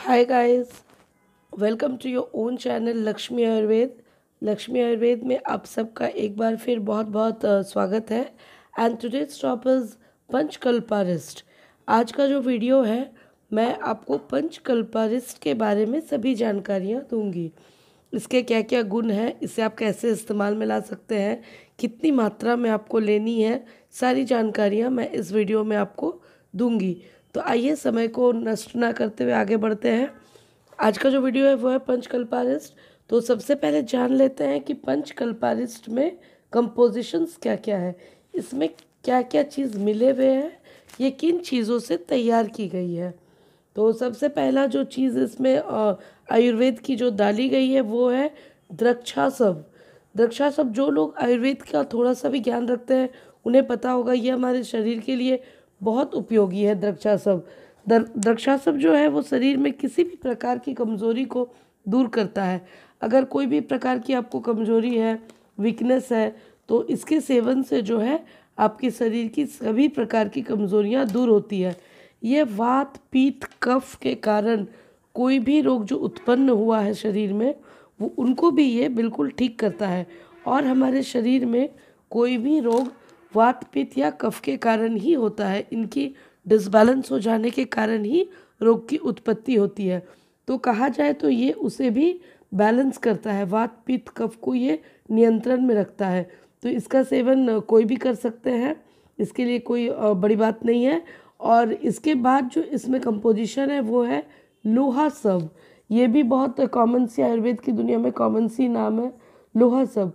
hi guys welcome to your own channel Lakshmi Ayurveda Lakshmi Ayurveda में आप सबका एक बार फिर बहुत बहुत स्वागत है एंड टुडे स्टॉप इज पंचकल्पारिस्ट आज का जो वीडियो है मैं आपको पंचकल्पारिस्ट के बारे में सभी जानकारियाँ दूंगी इसके क्या क्या गुण हैं इसे आप कैसे इस्तेमाल में ला सकते हैं कितनी मात्रा में आपको लेनी है सारी जानकारियाँ मैं इस वीडियो में आपको दूंगी तो आइए समय को नष्ट ना करते हुए आगे बढ़ते हैं आज का जो वीडियो है वो है पंचकल्पारिस्ट तो सबसे पहले जान लेते हैं कि पंचकल्पारिस्ट में कंपोजिशंस क्या क्या है इसमें क्या क्या चीज़ मिले हुए हैं ये किन चीज़ों से तैयार की गई है तो सबसे पहला जो चीज़ इसमें आयुर्वेद की जो डाली गई है वो है द्रक्षासव द्रक्षासव जो लोग आयुर्वेद का थोड़ा सा भी ज्ञान रखते हैं उन्हें पता होगा ये हमारे शरीर के लिए बहुत उपयोगी है द्रक्षासव द्रक्षासव जो है वो शरीर में किसी भी प्रकार की कमज़ोरी को दूर करता है अगर कोई भी प्रकार की आपको कमज़ोरी है वीकनेस है तो इसके सेवन से जो है आपके शरीर की सभी प्रकार की कमज़ोरियाँ दूर होती है ये वात पीत कफ के कारण कोई भी रोग जो उत्पन्न हुआ है शरीर में वो उनको भी ये बिल्कुल ठीक करता है और हमारे शरीर में कोई भी रोग वात या कफ के कारण ही होता है इनकी डिसबैलेंस हो जाने के कारण ही रोग की उत्पत्ति होती है तो कहा जाए तो ये उसे भी बैलेंस करता है वात पित्त कफ को ये नियंत्रण में रखता है तो इसका सेवन कोई भी कर सकते हैं इसके लिए कोई बड़ी बात नहीं है और इसके बाद जो इसमें कंपोजिशन है वो है लोहा सब ये भी बहुत कॉमन सी आयुर्वेद की दुनिया में कॉमन सी नाम है लोहा सब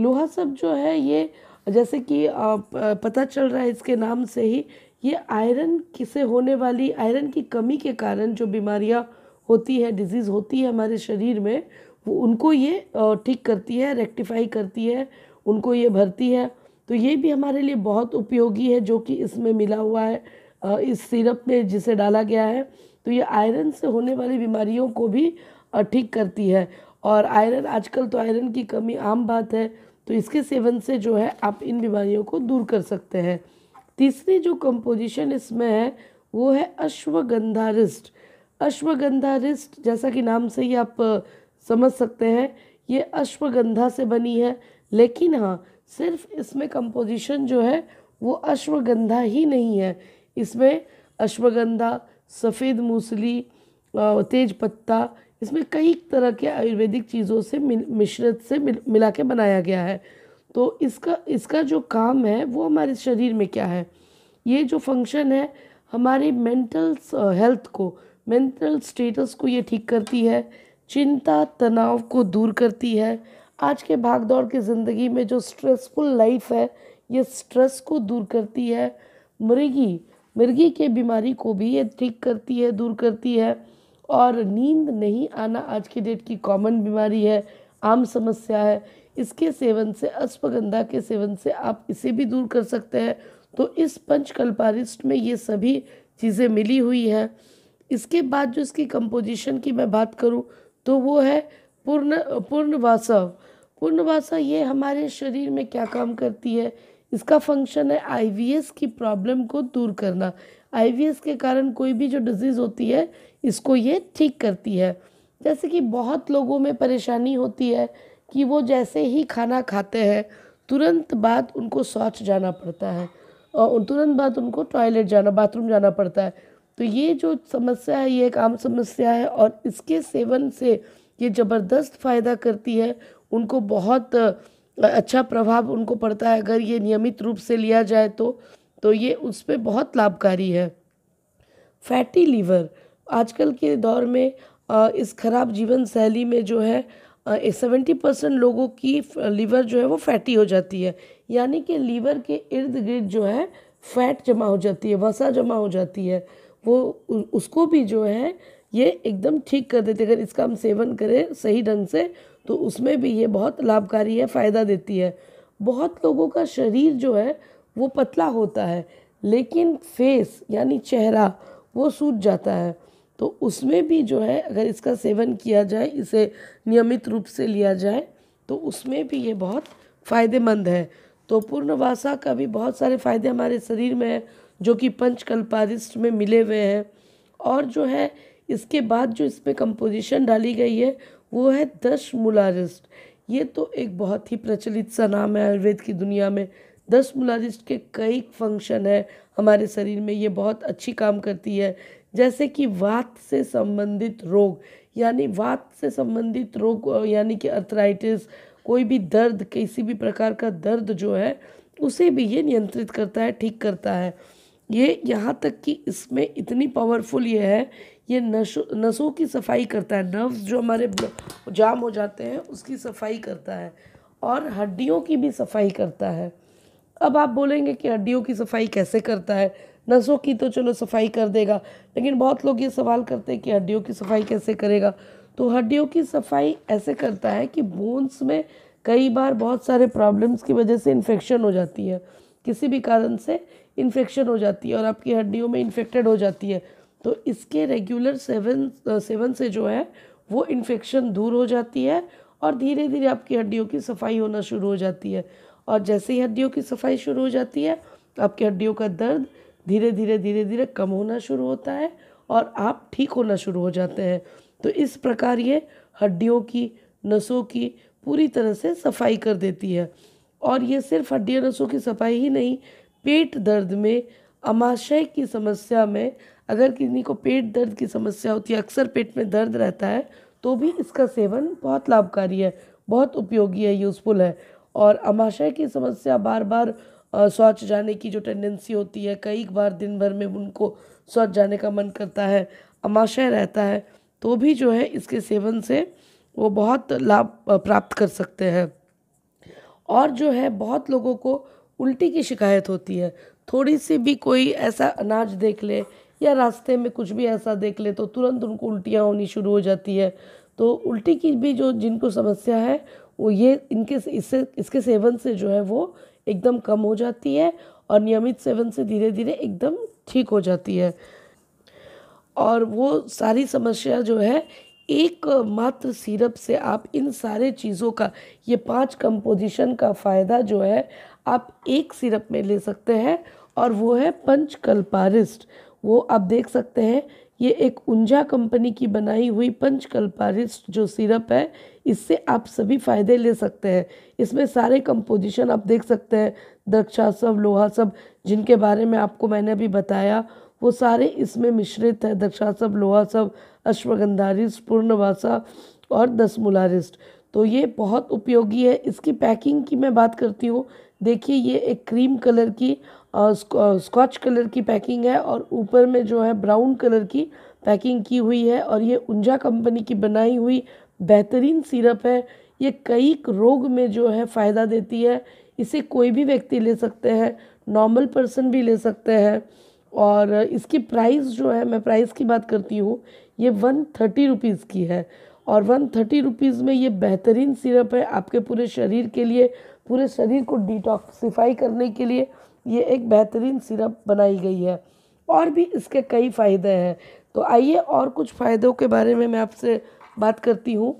लोहा सब जो है ये जैसे कि पता चल रहा है इसके नाम से ही ये आयरन किसे होने वाली आयरन की कमी के कारण जो बीमारियाँ होती है डिजीज़ होती है हमारे शरीर में वो उनको ये ठीक करती है रेक्टिफाई करती है उनको ये भरती है तो ये भी हमारे लिए बहुत उपयोगी है जो कि इसमें मिला हुआ है इस सिरप में जिसे डाला गया है तो ये आयरन से होने वाली बीमारियों को भी ठीक करती है और आयरन आजकल तो आयरन की कमी आम बात है तो इसके सेवन से जो है आप इन बीमारियों को दूर कर सकते हैं तीसरी जो कंपोजिशन इसमें है वो है अश्वगंधा रिस्ट अश्वगंधा रिस्ट जैसा कि नाम से ही आप समझ सकते हैं ये अश्वगंधा से बनी है लेकिन हाँ सिर्फ इसमें कंपोजिशन जो है वो अश्वगंधा ही नहीं है इसमें अश्वगंधा सफ़ेद मूसली तेज पत्ता इसमें कई तरह के आयुर्वेदिक चीज़ों से मिश्रित से मिल मिला के बनाया गया है तो इसका इसका जो काम है वो हमारे शरीर में क्या है ये जो फंक्शन है हमारे मेंटल हेल्थ को मेंटल स्टेटस को ये ठीक करती है चिंता तनाव को दूर करती है आज के भागदौड़ की ज़िंदगी में जो स्ट्रेसफुल लाइफ है ये स्ट्रेस को दूर करती है मुर्गी मुर्गी के बीमारी को भी ये ठीक करती है दूर करती है और नींद नहीं आना आज की डेट की कॉमन बीमारी है आम समस्या है इसके सेवन से अश्वगंधा के सेवन से आप इसे भी दूर कर सकते हैं तो इस पंचकल्पारिस्ट में ये सभी चीज़ें मिली हुई हैं इसके बाद जो इसकी कंपोजिशन की मैं बात करूं तो वो है पूर्ण पूर्णवासव पूर्णवासव ये हमारे शरीर में क्या काम करती है इसका फंक्शन है आईवीएस की प्रॉब्लम को दूर करना आईवीएस के कारण कोई भी जो डिजीज़ होती है इसको ये ठीक करती है जैसे कि बहुत लोगों में परेशानी होती है कि वो जैसे ही खाना खाते हैं तुरंत बाद उनको शौच जाना पड़ता है और तुरंत बाद उनको टॉयलेट जाना बाथरूम जाना पड़ता है तो ये जो समस्या है ये एक आम समस्या है और इसके सेवन से ये ज़बरदस्त फ़ायदा करती है उनको बहुत अच्छा प्रभाव उनको पड़ता है अगर ये नियमित रूप से लिया जाए तो तो ये उस पर बहुत लाभकारी है फैटी लीवर आजकल के दौर में इस खराब जीवन शैली में जो है सेवेंटी परसेंट लोगों की लीवर जो है वो फैटी हो जाती है यानी कि लीवर के इर्द गिर्द जो है फैट जमा हो जाती है वसा जमा हो जाती है वो उसको भी जो है ये एकदम ठीक कर देते अगर इसका हम सेवन करें सही ढंग से तो उसमें भी ये बहुत लाभकारी है फ़ायदा देती है बहुत लोगों का शरीर जो है वो पतला होता है लेकिन फेस यानी चेहरा वो सूज जाता है तो उसमें भी जो है अगर इसका सेवन किया जाए इसे नियमित रूप से लिया जाए तो उसमें भी ये बहुत फ़ायदेमंद है तो पूर्णवासा का भी बहुत सारे फ़ायदे हमारे शरीर में है जो कि पंचकल्पारिष्ट में मिले हुए हैं और जो है इसके बाद जो इसमें कंपोजिशन डाली गई है वो है दस मुलारिस्ट ये तो एक बहुत ही प्रचलित सा नाम है आयुर्वेद की दुनिया में दस मुलारिस्ट के कई फंक्शन है हमारे शरीर में ये बहुत अच्छी काम करती है जैसे कि वात से संबंधित रोग यानी वात से संबंधित रोग यानी कि अर्थराइटिस कोई भी दर्द किसी भी प्रकार का दर्द जो है उसे भी ये नियंत्रित करता है ठीक करता है ये यहाँ तक कि इसमें इतनी पावरफुल ये है ये नशों नसों की सफाई करता है नर्व्स जो हमारे जाम हो जाते हैं उसकी सफाई करता है और हड्डियों की भी सफाई करता है अब आप बोलेंगे कि हड्डियों की सफाई कैसे करता है नसों की तो चलो सफाई कर देगा लेकिन बहुत लोग ये सवाल करते हैं कि हड्डियों की सफाई कैसे करेगा तो हड्डियों की सफाई ऐसे करता है कि बोन्स में कई बार बहुत सारे प्रॉब्लम्स की वजह से इन्फेक्शन हो जाती है किसी भी कारण से इन्फेक्शन हो जाती है और आपकी हड्डियों में इन्फेक्टेड हो जाती है तो इसके रेगुलर सेवन सेवन से जो है वो इन्फेक्शन दूर हो जाती है और धीरे धीरे आपकी हड्डियों की सफाई होना शुरू हो जाती है और जैसे ही हड्डियों की सफाई शुरू हो जाती है तो आपकी हड्डियों का दर्द धीरे धीरे धीरे धीरे कम होना शुरू होता है और आप ठीक होना शुरू हो जाते हैं तो इस प्रकार ये हड्डियों की नसों की पूरी तरह से सफाई कर देती है और ये सिर्फ हड्डियों नसों की सफाई ही नहीं पेट दर्द में अमाशय की समस्या में अगर किडनी को पेट दर्द की समस्या होती है अक्सर पेट में दर्द रहता है तो भी इसका सेवन बहुत लाभकारी है बहुत उपयोगी है यूज़फुल है और अमाशय की समस्या बार बार शौच जाने की जो टेंडेंसी होती है कई बार दिन भर में उनको शौच जाने का मन करता है अमाशय रहता है तो भी जो है इसके सेवन से वो बहुत लाभ प्राप्त कर सकते हैं और जो है बहुत लोगों को उल्टी की शिकायत होती है थोड़ी सी भी कोई ऐसा अनाज देख ले या रास्ते में कुछ भी ऐसा देख ले तो तुरंत उनको उल्टियाँ होनी शुरू हो जाती है तो उल्टी की भी जो जिनको समस्या है वो ये इनके इससे इसके सेवन से जो है वो एकदम कम हो जाती है और नियमित सेवन से धीरे धीरे एकदम ठीक हो जाती है और वो सारी समस्या जो है एक मात्र सिरप से आप इन सारे चीज़ों का ये पांच कंपोजिशन का फ़ायदा जो है आप एक सिरप में ले सकते हैं और वो है पंचकल्पारिस्ट वो आप देख सकते हैं ये एक उंझा कंपनी की बनाई हुई पंचकल्पारिस्ट जो सिरप है इससे आप सभी फ़ायदे ले सकते हैं इसमें सारे कंपोजिशन आप देख सकते हैं सब लोहा सब जिनके बारे में आपको मैंने अभी बताया वो सारे इसमें मिश्रित है लोहा सब अश्वगंधारिस्ट पूर्णवासा और दसमुलारिस्ट तो ये बहुत उपयोगी है इसकी पैकिंग की मैं बात करती हूँ देखिए ये एक क्रीम कलर की स्कॉच कलर की पैकिंग है और ऊपर में जो है ब्राउन कलर की पैकिंग की हुई है और ये उंजा कंपनी की बनाई हुई बेहतरीन सिरप है ये कई रोग में जो है फ़ायदा देती है इसे कोई भी व्यक्ति ले सकते हैं नॉर्मल पर्सन भी ले सकते हैं और इसकी प्राइस जो है मैं प्राइस की बात करती हूँ ये वन थर्टी रुपीज़ की है और वन थर्टी रुपीज़ में ये बेहतरीन सिरप है आपके पूरे शरीर के लिए पूरे शरीर को डिटॉक्सीफाई करने के लिए ये एक बेहतरीन सिरप बनाई गई है और भी इसके कई फ़ायदे हैं तो आइए और कुछ फ़ायदों के बारे में मैं आपसे बात करती हूँ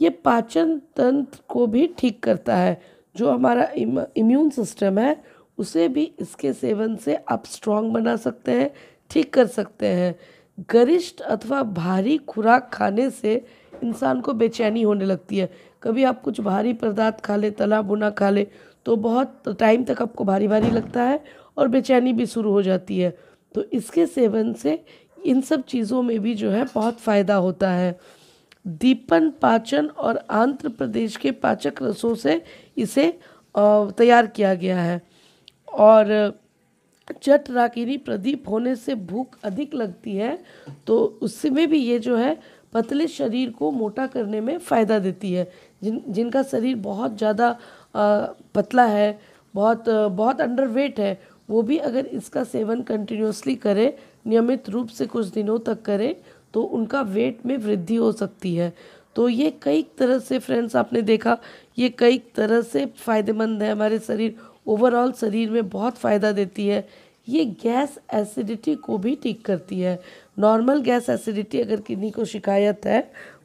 ये पाचन तंत्र को भी ठीक करता है जो हमारा इम, इम्यून सिस्टम है उसे भी इसके सेवन से आप स्ट्रॉन्ग बना सकते हैं ठीक कर सकते हैं गरिष्ठ अथवा भारी खुराक खाने से इंसान को बेचैनी होने लगती है कभी आप कुछ भारी पदार्थ खा ले तला बुना खा ले तो बहुत टाइम तक आपको भारी भारी लगता है और बेचैनी भी शुरू हो जाती है तो इसके सेवन से इन सब चीज़ों में भी जो है बहुत फ़ायदा होता है दीपन पाचन और आंध्र प्रदेश के पाचक रसों से इसे तैयार किया गया है और चट राकिनी प्रदीप होने से भूख अधिक लगती है तो उसमें भी ये जो है पतले शरीर को मोटा करने में फ़ायदा देती है जिन जिनका शरीर बहुत ज़्यादा पतला है बहुत बहुत अंडरवेट है वो भी अगर इसका सेवन कंटिन्यूसली करें नियमित रूप से कुछ दिनों तक करें तो उनका वेट में वृद्धि हो सकती है तो ये कई तरह से फ्रेंड्स आपने देखा ये कई तरह से फ़ायदेमंद है हमारे शरीर ओवरऑल शरीर में बहुत फ़ायदा देती है ये गैस एसिडिटी को भी ठीक करती है नॉर्मल गैस एसिडिटी अगर किडनी को शिकायत है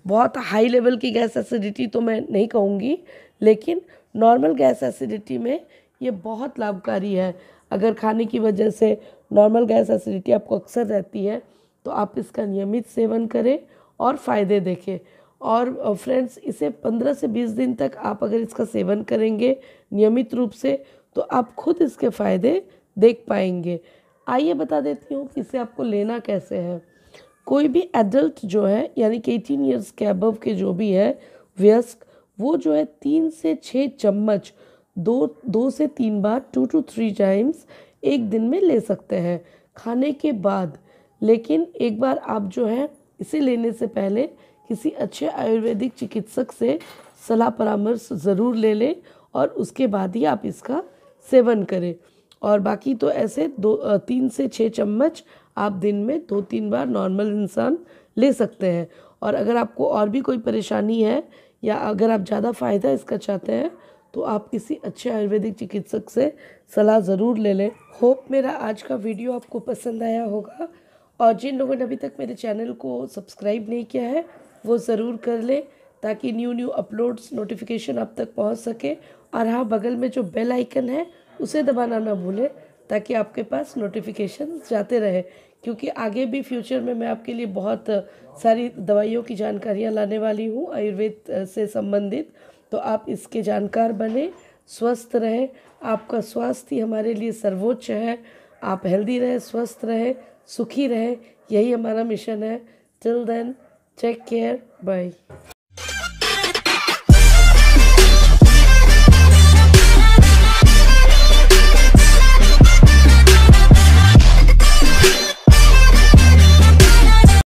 बहुत हाई लेवल की गैस एसिडिटी तो मैं नहीं कहूँगी लेकिन नॉर्मल गैस एसिडिटी में ये बहुत लाभकारी है अगर खाने की वजह से नॉर्मल गैस एसिडिटी आपको अक्सर रहती है तो आप इसका नियमित सेवन करें और फ़ायदे देखें और फ्रेंड्स इसे 15 से 20 दिन तक आप अगर इसका सेवन करेंगे नियमित रूप से तो आप खुद इसके फ़ायदे देख पाएंगे आइए बता देती हूँ कि इसे आपको लेना कैसे है कोई भी एडल्ट जो है यानी कि एटीन ईयर्स के अबव के जो भी है व्यस्क वो जो है तीन से छः चम्मच दो दो से तीन बार टू टू थ्री टाइम्स एक दिन में ले सकते हैं खाने के बाद लेकिन एक बार आप जो है इसे लेने से पहले किसी अच्छे आयुर्वेदिक चिकित्सक से सलाह परामर्श ज़रूर ले लें और उसके बाद ही आप इसका सेवन करें और बाकी तो ऐसे दो तीन से छः चम्मच आप दिन में दो तीन बार नॉर्मल इंसान ले सकते हैं और अगर आपको और भी कोई परेशानी है या अगर आप ज़्यादा फ़ायदा इसका चाहते हैं तो आप किसी अच्छे आयुर्वेदिक चिकित्सक से सलाह ज़रूर ले लें होप मेरा आज का वीडियो आपको पसंद आया होगा और जिन लोगों ने अभी तक मेरे चैनल को सब्सक्राइब नहीं किया है वो ज़रूर कर लें ताकि न्यू न्यू अपलोड्स नोटिफिकेशन आप तक पहुँच सके और हाँ बगल में जो बेल आइकन है उसे दबाना ना भूलें ताकि आपके पास नोटिफिकेशन जाते रहे क्योंकि आगे भी फ्यूचर में मैं आपके लिए बहुत सारी दवाइयों की जानकारियाँ लाने वाली हूँ आयुर्वेद से संबंधित तो आप इसके जानकार बने स्वस्थ रहें आपका स्वास्थ्य हमारे लिए सर्वोच्च है आप हेल्दी रहें स्वस्थ रहें सुखी रहें यही हमारा मिशन है till then take care bye